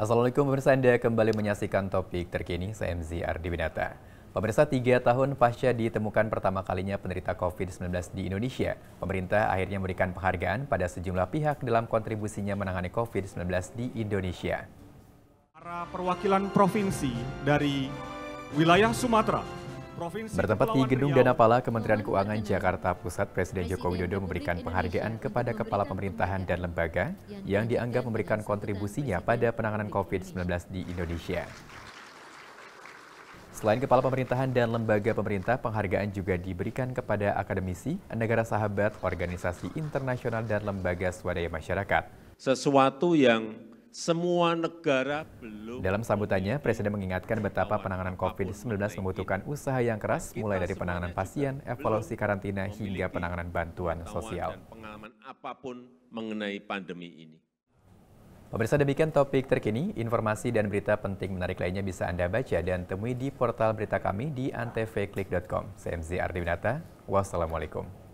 Assalamualaikum pemirsa Anda kembali menyaksikan topik terkini saya MZ Ardi Winata. Pemirsa tiga tahun pasca ditemukan pertama kalinya penderita COVID-19 di Indonesia, pemerintah akhirnya memberikan penghargaan pada sejumlah pihak dalam kontribusinya menangani COVID-19 di Indonesia. Para perwakilan provinsi dari wilayah Sumatera Bertempat di Gedung Dana Pala Kementerian Keuangan Jakarta Pusat, Presiden Joko Widodo memberikan penghargaan kepada kepala pemerintahan dan lembaga yang dianggap memberikan kontribusinya pada penanganan COVID-19 di Indonesia. Selain kepala pemerintahan dan lembaga pemerintah, penghargaan juga diberikan kepada akademisi, negara sahabat, organisasi internasional, dan lembaga swadaya masyarakat. Sesuatu yang semua negara belum. Dalam sambutannya, Presiden mengingatkan betapa penanganan COVID-19 membutuhkan usaha yang keras, mulai dari penanganan pasien, evaluasi karantina, hingga penanganan bantuan sosial. pengalaman apapun mengenai pandemi ini. Pemirsa demikian topik terkini, informasi dan berita penting menarik lainnya bisa Anda baca dan temui di portal berita kami di antvklik.com. Saya MZ Ardiwinata, wassalamualaikum.